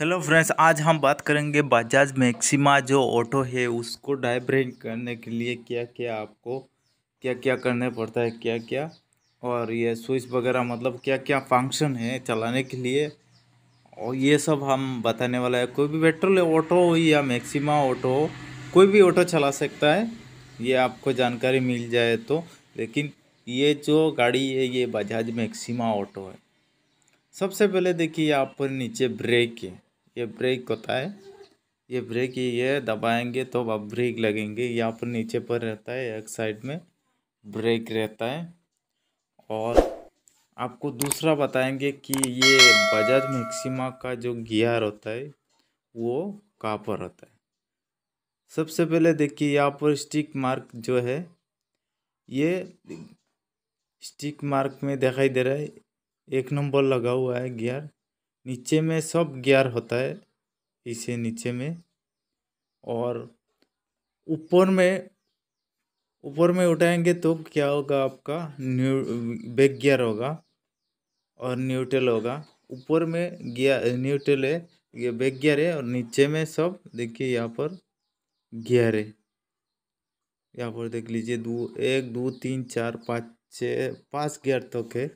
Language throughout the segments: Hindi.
हेलो फ्रेंड्स आज हम बात करेंगे बजाज मैक्सिमा जो ऑटो है उसको डाइब्रेन करने के लिए क्या क्या आपको क्या क्या करने पड़ता है क्या क्या और ये स्विच वगैरह मतलब क्या क्या फंक्शन है चलाने के लिए और ये सब हम बताने वाला है कोई भी पेट्रोल ऑटो हो या मैक्सिमा ऑटो हो कोई भी ऑटो चला सकता है ये आपको जानकारी मिल जाए तो लेकिन ये जो गाड़ी है ये बजाज मैक्सिमा ऑटो है सबसे पहले देखिए यहाँ पर नीचे ब्रेक है ये ब्रेक होता है ये ब्रेक ये दबाएंगे तो अब ब्रेक लगेंगे यहाँ पर नीचे पर रहता है एक साइड में ब्रेक रहता है और आपको दूसरा बताएंगे कि ये बजाज मैक्सिमा का जो गियर होता है वो कहाँ पर होता है सबसे पहले देखिए यहाँ पर स्टिक मार्क जो है ये स्टिक मार्क में दिखाई दे रहा है एक नंबर लगा हुआ है गियर नीचे में सब गियर होता है इसे नीचे में और ऊपर में ऊपर में उठाएंगे तो क्या होगा आपका न्यू बैक गियर होगा और न्यूट्रल होगा ऊपर में गियर न्यूट्रल है ये बैक गियर है और नीचे में सब देखिए यहाँ पर गियर है यहाँ पर देख लीजिए दो एक दो तीन चार पाँच छः पाँच गियर तक है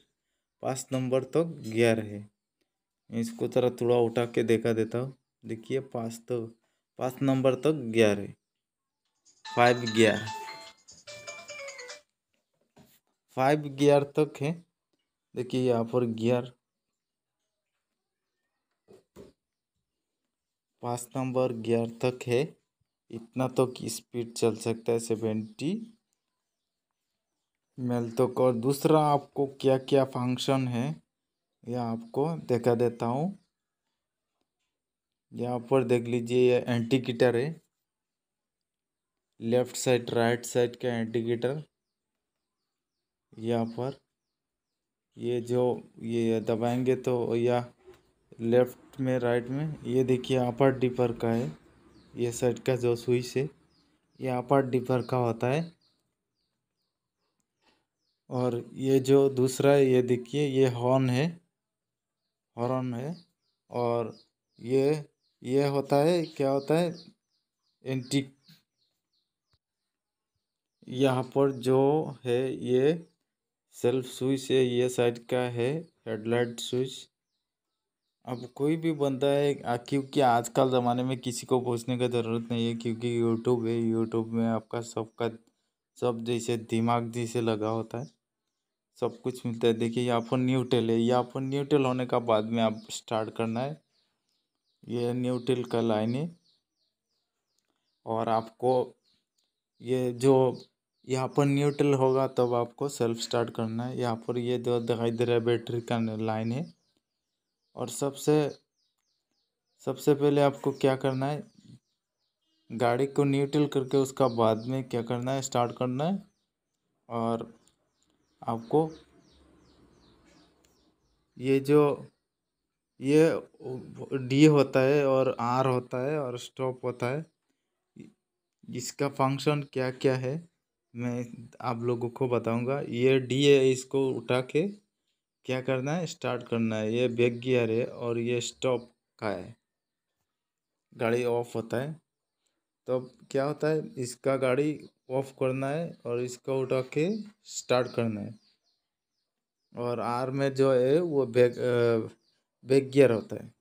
पाँच नंबर तक तो गया रहे इसको जरा थोड़ा उठा के देखा देता हूँ देखिए पाँच तो, पाँच नंबर तक तो गया रहे फाइव गियर फाइव गियर तक है देखिए यहाँ पर गियर पाँच नंबर गियर तक है इतना तो स्पीड चल सकता है सेवेंटी मेल तो और दूसरा आपको क्या क्या फंक्शन है यह आपको देखा देता हूँ यहाँ पर देख लीजिए यह एंटीकीटर है लेफ्ट साइड राइट साइड का एंटीकीटर यहाँ पर ये जो ये दबाएंगे तो या लेफ्ट में राइट में ये देखिए अपर डिपर का है ये साइड का जो स्विच है ये अपर डिपर का होता है और ये जो दूसरा है ये देखिए ये हॉर्न है हॉर्न है और ये ये होता है क्या होता है एंटी यहाँ पर जो है ये सेल्फ स्विच है ये साइड का है हेडलाइट स्विच अब कोई भी बंदा है क्योंकि आजकल ज़माने में किसी को पूछने की ज़रूरत नहीं है क्योंकि यूट्यूब है यूट्यूब में आपका सबका सब जैसे दिमाग जैसे लगा होता है सब कुछ मिलता है देखिए यहाँ पर न्यूटेल है यहाँ पर न्यूटेल होने का बाद में आप स्टार्ट करना है ये न्यूटेल का लाइन है और आपको ये जो यहाँ पर न्यूट्रल होगा तब तो आपको सेल्फ स्टार्ट करना है यहाँ पर ये जो दिखाई दे रहा है बैटरी का लाइन है और सबसे सबसे पहले आपको क्या करना है गाड़ी को न्यूट्रल करके उसका बाद में क्या करना है स्टार्ट करना है और आपको ये जो ये डी होता है और आर होता है और स्टॉप होता है इसका फंक्शन क्या क्या है मैं आप लोगों को बताऊंगा ये डी है इसको उठा के क्या करना है स्टार्ट करना है ये बैक गियर है और ये स्टॉप का है गाड़ी ऑफ होता है तो अब क्या होता है इसका गाड़ी ऑफ करना है और इसको उठा के स्टार्ट करना है और आर में जो है वो बैक बैक गियर होता है